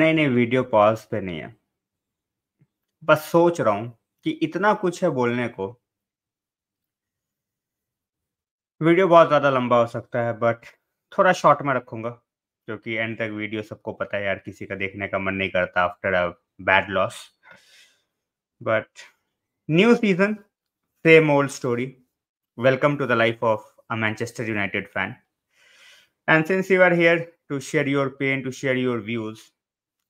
नहीं नहीं video pause पे नहीं है बस सोच रहा हूं कि इतना कुछ है बोलने को वीडियो बहुत ज़्यादा लंबा हो सकता है बट थोड़ा शॉर्ट में रखूंगा क्योंकि एंड तक वीडियो सबको पता है यार किसी का देखने का मन नहीं करता after a bad loss but new season same old story welcome to the life of a Manchester United fan and since you are here to share your pain to share your views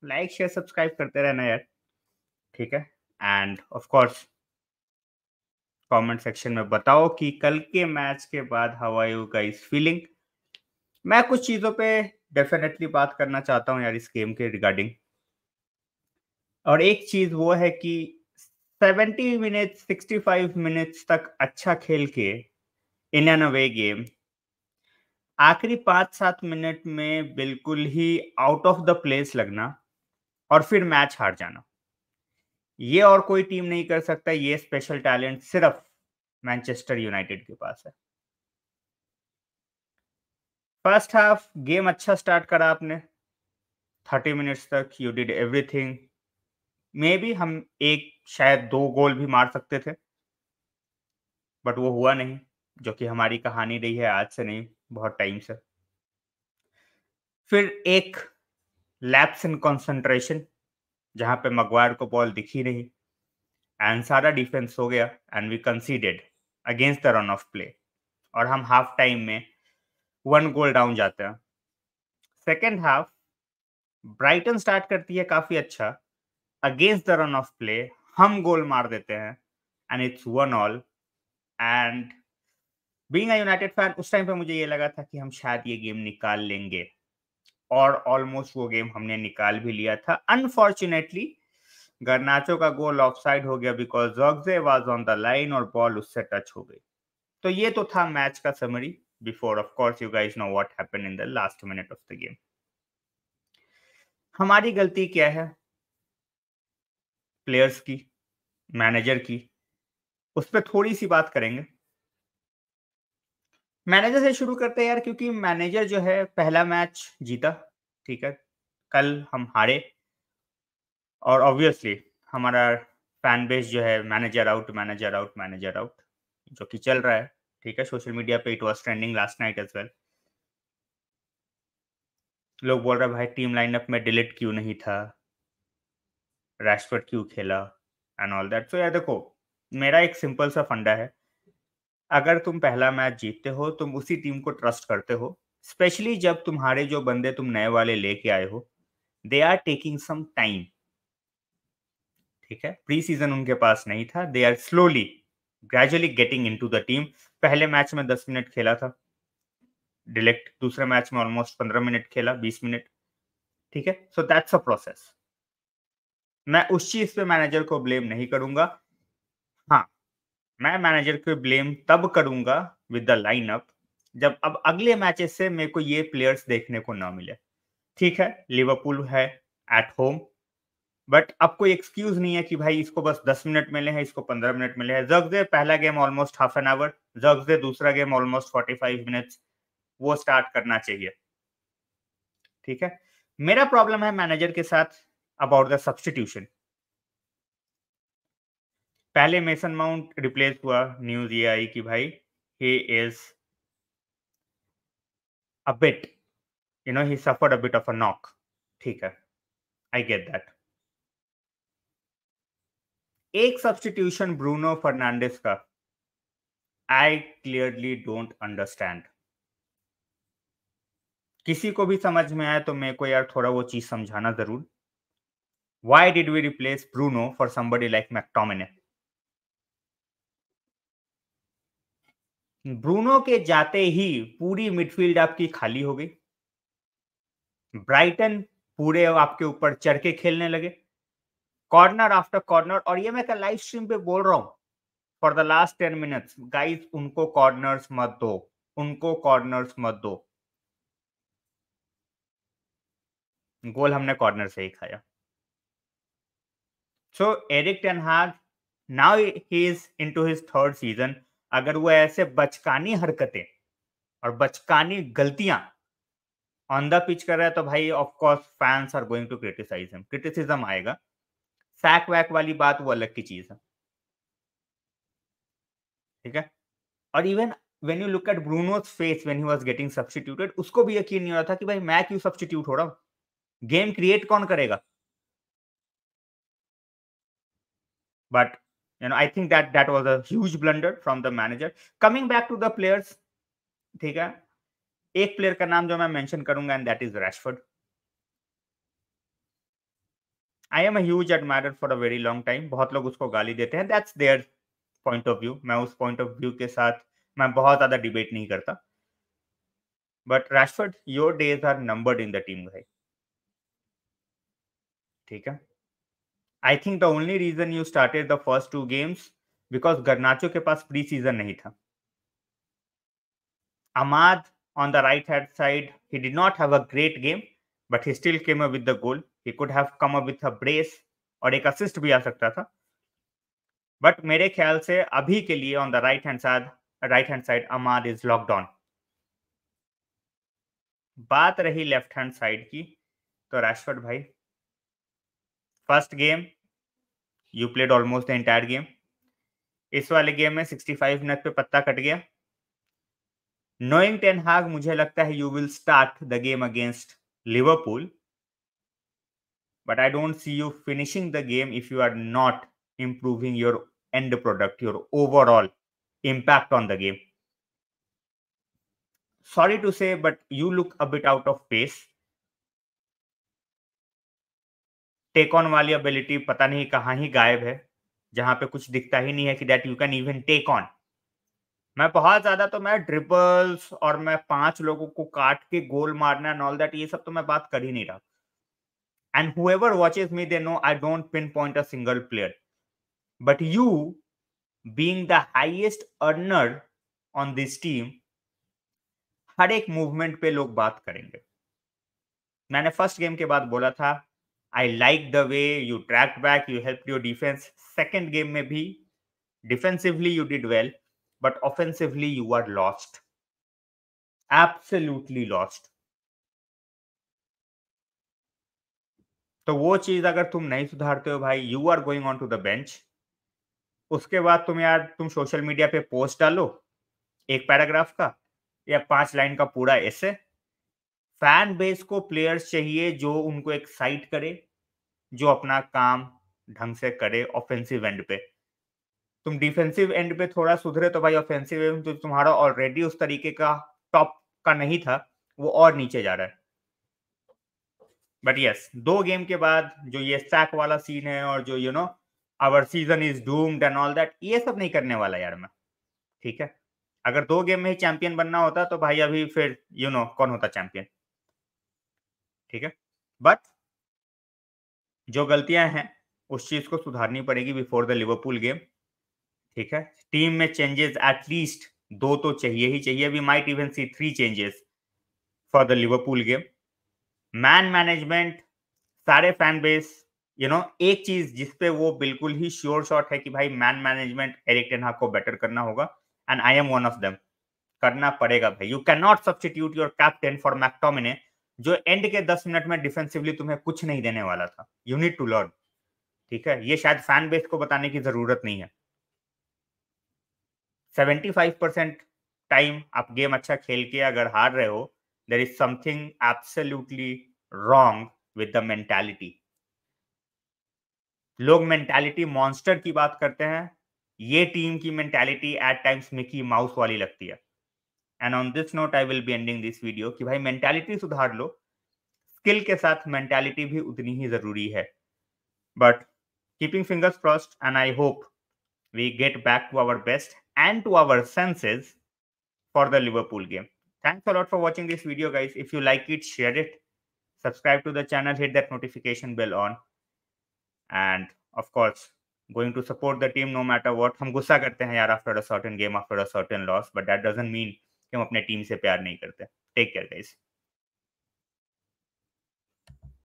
like share subscribe करते रहना यार ठीक है and of course comment section में बताओ कि कल के मैच के बाद how are you guys feeling मैं कुछ चीजों पे डेफिनेटली बात करना चाहता हूँ यार इस गेम के रिगार्डिंग और एक चीज वो है कि 70 मिनट 65 मिनट्स तक अच्छा खेल के इन एन अवे गेम आखिरी पांच सात मिनट में बिल्कुल ही आउट ऑफ द प्लेस लगना और फिर मैच हार जाना ये और कोई टीम नहीं कर सकता ये स्पेशल टैलेंट सिर्फ मैनचेस्टर यूनाइटेड के पास है फर्स्ट हाफ गेम अच्छा स्टार्ट करा आपने थर्टी मिनट्स तक यू डिड एवरीथिंग मे भी हम एक शायद दो गोल भी मार सकते थे बट वो हुआ नहीं जो कि हमारी कहानी रही है आज से नहीं बहुत टाइम से फिर एक लैप्स इन कॉन्सेंट्रेशन जहां पे मगवायर को बॉल दिखी नहीं एंड सारा डिफेंस हो गया and we conceded against the run of play और हम हाफ टाइम में वन गोल डाउन जाते हैं सेकेंड हाफ ब्राइटन स्टार्ट करती है काफी अच्छा against the run of play हम गोल मार देते हैं and it's one all and being a United fan उस टाइम पे मुझे ये लगा था कि हम शायद ये गेम निकाल लेंगे और ऑलमोस्ट वो गेम हमने निकाल भी लिया था अनफॉर्चुनेटली गर्नाचो का गोल ऑफ साइड हो गया because Zirkzee was on the line और बॉल उससे टच हो गई तो ये तो था मैच का summary before of course you guys know what happened in the last minute of the game हमारी गलती क्या है प्लेयर्स की मैनेजर की उस पर थोड़ी सी बात करेंगे मैनेजर से शुरू करते हैं यार क्योंकि मैनेजर जो है पहला मैच जीता ठीक है कल हम हारे और ऑब्वियसली हमारा फैन बेस जो है manager out manager out manager out जो कि चल रहा है ठीक है सोशल मीडिया पे it was trending last night as well लोग बोल रहे भाई टीम लाइनअप में डिलीट क्यों नहीं था रैशफर्ड क्यों खेला एंड ऑल दैट सो यार देखो मेरा एक सिंपल सा फंडा है अगर तुम पहला मैच जीतते हो तुम उसी टीम को ट्रस्ट करते हो स्पेशली जब तुम्हारे जो बंदे तुम नए वाले लेके आए हो they are taking some time ठीक है प्री सीजन उनके पास नहीं था they are slowly gradually getting in the team पहले मैच में दस मिनट खेला था डिलेक्ट दूसरे मैच में ऑलमोस्ट पंद्रह मिनट खेला बीस मिनट ठीक है सो दैट्स अ प्रोसेस मैं उस चीज पे मैनेजर को ब्लेम नहीं करूंगा हाँ मैं मैनेजर को ब्लेम तब करूंगा विद द लाइनअप जब अब अगले मैचेस से मेरे को ये प्लेयर्स देखने को ना मिले ठीक है लिवरपूल है एट होम बट अब कोई एक्सक्यूज नहीं है कि भाई इसको बस दस मिनट मिले हैं इसको पंद्रह मिनट मिले हैं जग्जे पहला game almost half an hour Zirkzee दूसरा game almost forty five minute वो स्टार्ट करना चाहिए ठीक है मेरा प्रॉब्लम है मैनेजर के साथ अबाउट द सब्सटीट्यूशन पहले मेसन माउंट रिप्लेस हुआ न्यूज ये आई कि भाई he is a bit you know he suffered a bit of a knock ठीक है आई गेट दैट एक सब्सटीट्यूशन ब्रूनो फर्नांडिस का आई क्लियरली डोंट अंडरस्टैंड किसी को भी समझ में आया तो मेरे को यार थोड़ा वो चीज समझाना जरूर why did we replace Bruno for somebody like McTominay Bruno के जाते ही पूरी मिडफील्ड आपकी खाली हो गई ब्राइटन पूरे आपके ऊपर चढ़ के खेलने लगे कॉर्नर आफ्टर कॉर्नर और ये मैं कल लाइव स्ट्रीम पे बोल रहा हूँ for the last ten minutes guys उनको कॉर्नर्स मत दो उनको कॉर्नर्स मत दो गोल हमने कॉर्नर से ही खाया so Erik ten Hag now he is into his third season अगर वो ऐसे बचकानी हरकतें और बचकानी गलतियां ऑन द पिच कर रहा है तो भाई of course fans are going to criticise him criticism आएगा सैक वैक वाली बात वो अलग की चीज है ठीक है और even when you look at Bruno's face when he was getting substituted उसको भी यकीन नहीं हो रहा था कि भाई मैं क्यों सब्सटीट्यूट हो रहा हूं गेम क्रिएट कौन करेगा but You know, I think that that was a huge blunder from the manager. Coming back to the players, ठीक है एक प्लेयर का नाम जो मैं मेंशन करूंगा and that is Rashford I am huge admire for a very long time बहुत लोग उसको गाली देते हैं that's their point of view मैं उस पॉइंट ऑफ व्यू के साथ मैं बहुत ज्यादा डिबेट नहीं करता but Rashford your days are numbered in the team भाई ठीक है I think the only reason you started the first two games because Garnacho के पास प्री सीजन नहीं था Amad on the right hand side he did not have a great game but he still came up with the goal. He could have come up with a और एक assist भी आ सकता था but मेरे ख्याल से अभी के लिए on the right hand side right hand side Amad is lockdown बात रही लेफ्ट हैंड साइड की तो राशफर्ड भाई first game you played almost the entire game इस वाले गेम में 65 मिनट पे पत्ता कट गया नोइंग टेन हाग मुझे लगता है you will start the game against Liverpool but I don't see you finishing the game if you are not improving your end product, your overall impact on the game. Sorry to say, but you look a bit out of pace. Take on वाली ability पता नहीं कहाँ ही गायब है जहां पे कुछ दिखता ही नहीं है कि that you can even take on मैं बहुत ज्यादा तो मैं ड्रिपल्स और मैं पांच लोगों को काट के गोल मारना एंड ऑल दैट ये सब तो मैं बात कर ही नहीं रहा and whoever watches me they know I don't pinpoint a single player but you being the highest earner on this team हर एक मूवमेंट पे लोग बात करेंगे मैंने फर्स्ट गेम के बाद बोला था I like the way you track back you help your defence second game में भी defensively you did well but offensively you are lost absolutely lost तो वो चीज अगर तुम नहीं सुधारते हो भाई you are going on to the bench उसके बाद तुम यार तुम सोशल मीडिया पे पोस्ट डालो एक पैराग्राफ का या पांच लाइन का पूरा ऐसे फैन बेस को प्लेयर्स चाहिए जो उनको एक्साइट करे जो अपना काम ढंग से करे ऑफेंसिव एंड पे तुम डिफेंसिव एंड पे थोड़ा सुधरे तो भाई ऑफेंसिव एंड तो तुम्हारा ऑलरेडी उस तरीके का टॉप का नहीं था वो और नीचे जा रहा है बट यस yes, दो गेम के बाद जो ये सैक वाला सीन है और जो you know our season is doomed and all that ये सब नहीं करने वाला यार मैं ठीक है अगर दो गेम में ही चैंपियन बनना होता तो भाई अभी फिर यू you नो know, कौन होता चैंपियन ठीक है बट जो गलतियां हैं उस चीज को सुधारनी पड़ेगी बिफोर द लिवरपूल गेम ठीक है टीम में चेंजेस एटलीस्ट दो तो चाहिए ही चाहिए we might even see three changes for the Liverpool game man management सारे फैन बेस यू नो एक चीज जिसपे वो बिल्कुल ही श्योर शॉट है कि भाई मैन मैनेजमेंट एरिक टेनहा को बेटर करना होगा and I am one of them करना पड़ेगा भाई you can not substitute your captain for McTominay जो एंड के दस मिनट में डिफेंसिवली तुम्हें कुछ नहीं देने वाला था यू नीड टू लर्न ठीक है ये शायद फैन बेस को बताने की जरूरत नहीं है सेवेंटी फाइव परसेंट टाइम आप गेम अच्छा खेल के अगर हार रहे हो there is something absolutely wrong with the mentality लोग मेंटेलिटी मॉन्स्टर की बात करते हैं ये टीम की mentality at times Mickey Mouse वाली लगती है and on this note I will be ending this video कि भाई मेंटालिटी सुधार लो स्किल के साथ मेंटालिटी भी उतनी ही जरूरी है but keeping fingers crossed and I hope we get back to our best and to our senses for the Liverpool game. Thanks a lot for watching this video, guys. If you like it, share it, subscribe to the channel, hit that notification bell on, and of course, going to support the team no matter what. हम गुस्सा करते हैं यार after a certain game, after a certain loss, but that doesn't mean कि हम अपने team से प्यार नहीं करते टेक केयर गाइज़